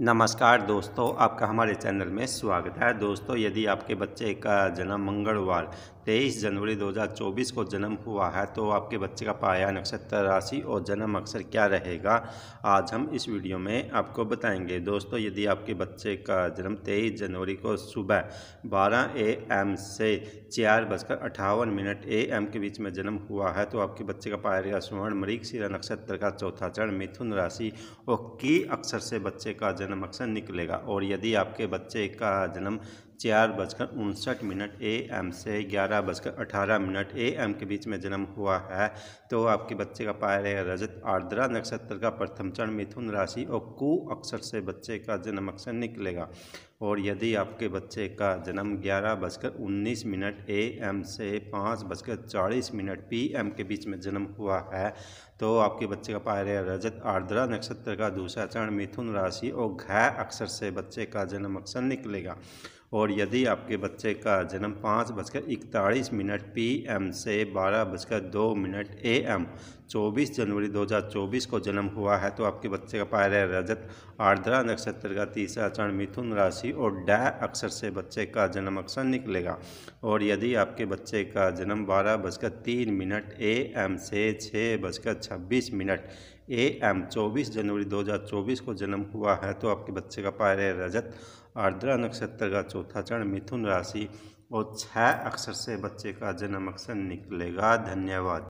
नमस्कार दोस्तों आपका हमारे चैनल में स्वागत है दोस्तों यदि आपके बच्चे का जन्म मंगलवार 23 जनवरी 2024 को जन्म हुआ है तो आपके बच्चे का पाया नक्षत्र राशि और जन्म अक्षर क्या रहेगा आज हम इस वीडियो में आपको बताएंगे दोस्तों यदि आपके बच्चे का जन्म 23 जनवरी को सुबह 12 ए एम से चार बजकर अठावन मिनट ए एम के बीच में जन्म हुआ है तो आपके बच्चे का पाया रहेगा स्वर्ण मरीक्षिरा नक्षत्र का चौथा चरण मिथुन राशि और की अक्षर से बच्चे का जन्म जन्म अक्षर निकलेगा और यदि आपके बच्चे का जन्म चार बजकर उनसठ मिनट ए एम से ग्यारह बजकर अठारह मिनट ए एम के बीच में जन्म हुआ है तो आपके बच्चे का पाया रहेगा रजत आर्द्रा नक्षत्र का प्रथम चरण मिथुन राशि और कु अक्षर से बच्चे का जन्म अक्षर निकलेगा और यदि आपके बच्चे का जन्म ग्यारह बजकर उन्नीस मिनट ए एम से पाँच बजकर चालीस मिनट पी एम के बीच में जन्म हुआ है तो आपके बच्चे का पायरे रजत आर्द्रा नक्षत्र का दूसरा चरण मिथुन राशि और घ अक्षर से बच्चे का जन्म अक्षर निकलेगा और यदि आपके बच्चे का जन्म पाँच बजकर इकतालीस मिनट पी एम से बारह बजकर दो मिनट ए एम चौबीस जनवरी 2024 को जन्म हुआ है तो आपके बच्चे का पायर है रजत आर्द्रा नक्षत्र का तीसरा चरण मिथुन राशि और डै अक्षर से बच्चे का जन्म अक्षर निकलेगा और यदि आपके बच्चे का जन्म बारह बजकर तीन मिनट ए एम से छः बजकर छब्बीस मिनट ए एम चौबीस जनवरी 2024 को जन्म हुआ है तो आपके बच्चे का पायर है रजत आर्द्रा नक्षत्र का चौथा चरण मिथुन राशि और छः अक्षर से बच्चे का जन्म अक्षर निकलेगा धन्यवाद